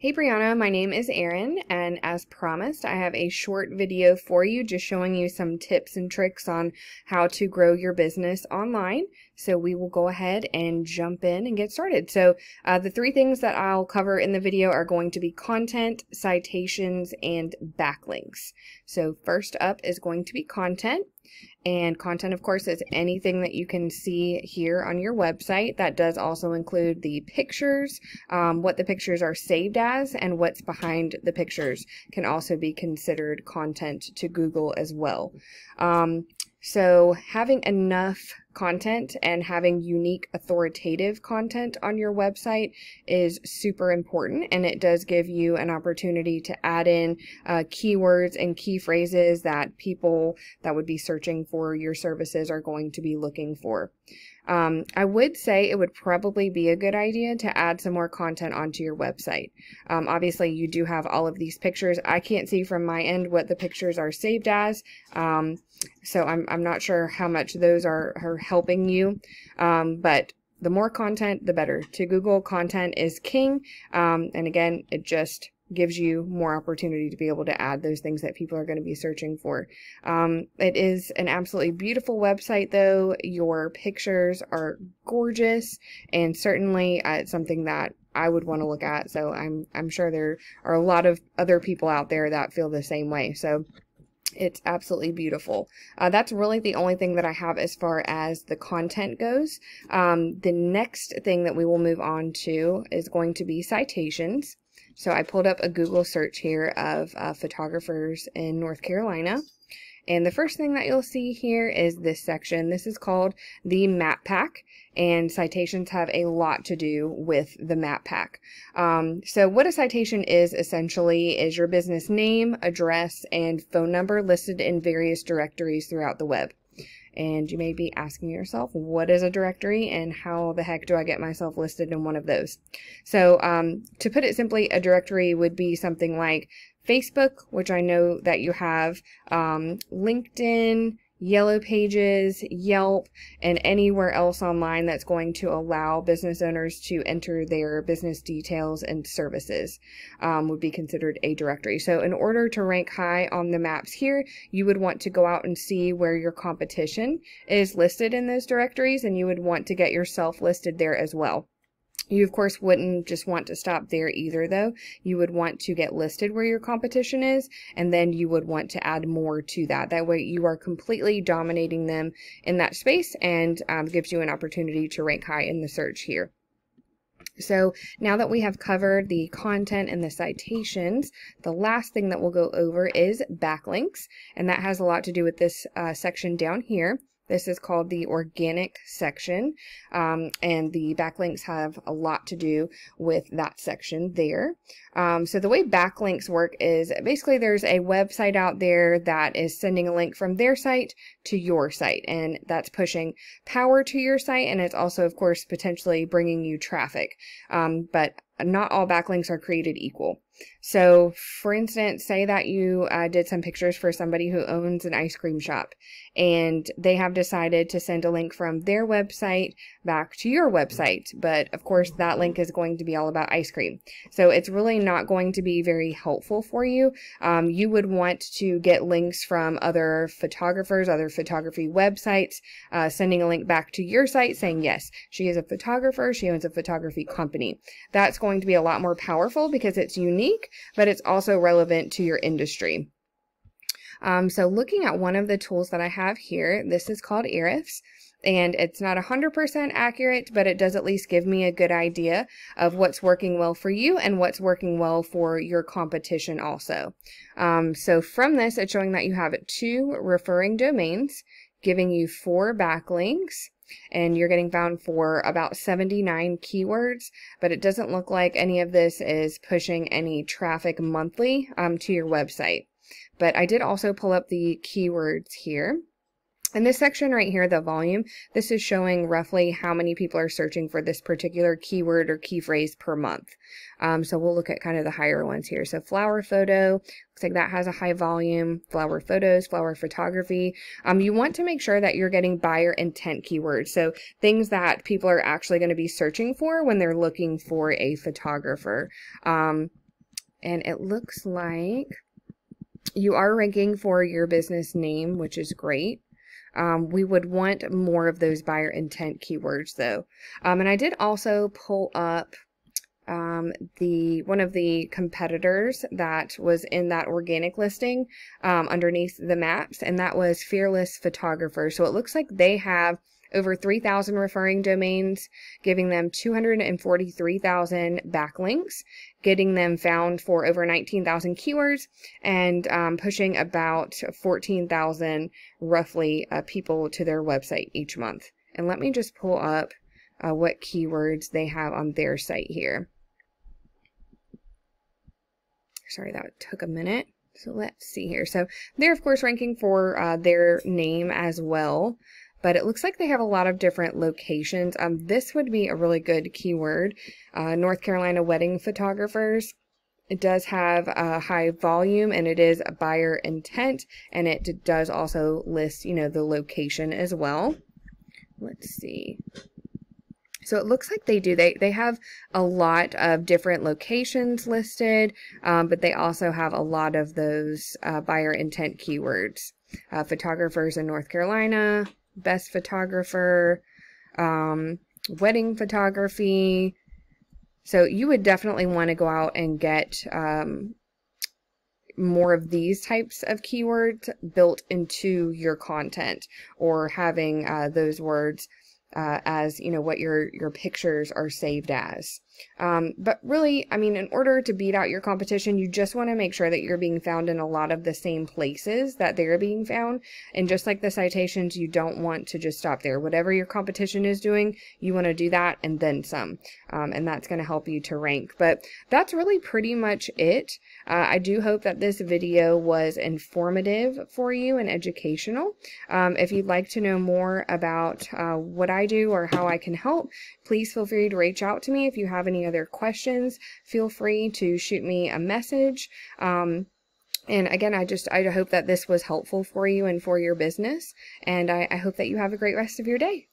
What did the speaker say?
Hey Brianna, my name is Erin, and as promised, I have a short video for you just showing you some tips and tricks on how to grow your business online. So we will go ahead and jump in and get started. So uh, the three things that I'll cover in the video are going to be content, citations, and backlinks. So first up is going to be content. And content, of course, is anything that you can see here on your website. That does also include the pictures, um, what the pictures are saved as, and what's behind the pictures can also be considered content to Google as well. Um, so having enough content and having unique authoritative content on your website is super important and it does give you an opportunity to add in uh, keywords and key phrases that people that would be searching for your services are going to be looking for. Um, I would say it would probably be a good idea to add some more content onto your website. Um, obviously, you do have all of these pictures. I can't see from my end what the pictures are saved as, um, so I'm, I'm not sure how much those are, are helping you. Um, but the more content, the better. To Google, content is king. Um, and again, it just gives you more opportunity to be able to add those things that people are going to be searching for. Um, it is an absolutely beautiful website though. Your pictures are gorgeous and certainly uh, it's something that I would want to look at. So I'm, I'm sure there are a lot of other people out there that feel the same way. So it's absolutely beautiful. Uh, that's really the only thing that I have as far as the content goes. Um, the next thing that we will move on to is going to be citations. So I pulled up a Google search here of uh, photographers in North Carolina. And the first thing that you'll see here is this section. This is called the map pack and citations have a lot to do with the map pack. Um, so what a citation is essentially is your business name, address, and phone number listed in various directories throughout the web. And you may be asking yourself, what is a directory and how the heck do I get myself listed in one of those? So um, to put it simply, a directory would be something like Facebook, which I know that you have, um, LinkedIn, Yellow Pages, Yelp, and anywhere else online that's going to allow business owners to enter their business details and services um, would be considered a directory. So in order to rank high on the maps here, you would want to go out and see where your competition is listed in those directories, and you would want to get yourself listed there as well. You, of course, wouldn't just want to stop there either, though. You would want to get listed where your competition is, and then you would want to add more to that. That way, you are completely dominating them in that space and um, gives you an opportunity to rank high in the search here. So now that we have covered the content and the citations, the last thing that we'll go over is backlinks, and that has a lot to do with this uh, section down here. This is called the organic section, um, and the backlinks have a lot to do with that section there. Um, so the way backlinks work is basically there's a website out there that is sending a link from their site to your site, and that's pushing power to your site, and it's also, of course, potentially bringing you traffic. Um, but not all backlinks are created equal. So, for instance, say that you uh, did some pictures for somebody who owns an ice cream shop and they have decided to send a link from their website back to your website. But of course, that link is going to be all about ice cream. So, it's really not going to be very helpful for you. Um, you would want to get links from other photographers, other photography websites, uh, sending a link back to your site saying, yes, she is a photographer, she owns a photography company. That's going going to be a lot more powerful because it's unique, but it's also relevant to your industry. Um, so looking at one of the tools that I have here, this is called ERIFs and it's not 100% accurate, but it does at least give me a good idea of what's working well for you and what's working well for your competition also. Um, so from this, it's showing that you have two referring domains, giving you four backlinks, and you're getting found for about 79 keywords, but it doesn't look like any of this is pushing any traffic monthly um, to your website. But I did also pull up the keywords here in this section right here, the volume, this is showing roughly how many people are searching for this particular keyword or key phrase per month. Um, so we'll look at kind of the higher ones here. So flower photo, looks like that has a high volume, flower photos, flower photography. Um, you want to make sure that you're getting buyer intent keywords. So things that people are actually going to be searching for when they're looking for a photographer. Um, and it looks like you are ranking for your business name, which is great. Um, we would want more of those buyer intent keywords though. Um, and I did also pull up um, the one of the competitors that was in that organic listing um, underneath the maps, and that was Fearless Photographer. So it looks like they have over 3,000 referring domains, giving them 243,000 backlinks, getting them found for over 19,000 keywords, and um, pushing about 14,000 roughly uh, people to their website each month. And let me just pull up uh, what keywords they have on their site here. Sorry, that took a minute. So let's see here. So they're, of course, ranking for uh, their name as well but it looks like they have a lot of different locations. Um, this would be a really good keyword. Uh, North Carolina wedding photographers. It does have a high volume and it is a buyer intent and it does also list, you know, the location as well. Let's see. So it looks like they do. They they have a lot of different locations listed, um, but they also have a lot of those uh, buyer intent keywords. Uh, photographers in North Carolina, best photographer, um, wedding photography. So you would definitely want to go out and get um, more of these types of keywords built into your content or having uh, those words uh, as you know what your your pictures are saved as. Um, but really, I mean, in order to beat out your competition, you just want to make sure that you're being found in a lot of the same places that they're being found. And just like the citations, you don't want to just stop there. Whatever your competition is doing, you want to do that and then some. Um, and that's going to help you to rank. But that's really pretty much it. Uh, I do hope that this video was informative for you and educational. Um, if you'd like to know more about uh, what I do or how I can help, please feel free to reach out to me if you have any other questions, feel free to shoot me a message. Um, and again, I just, I hope that this was helpful for you and for your business. And I, I hope that you have a great rest of your day.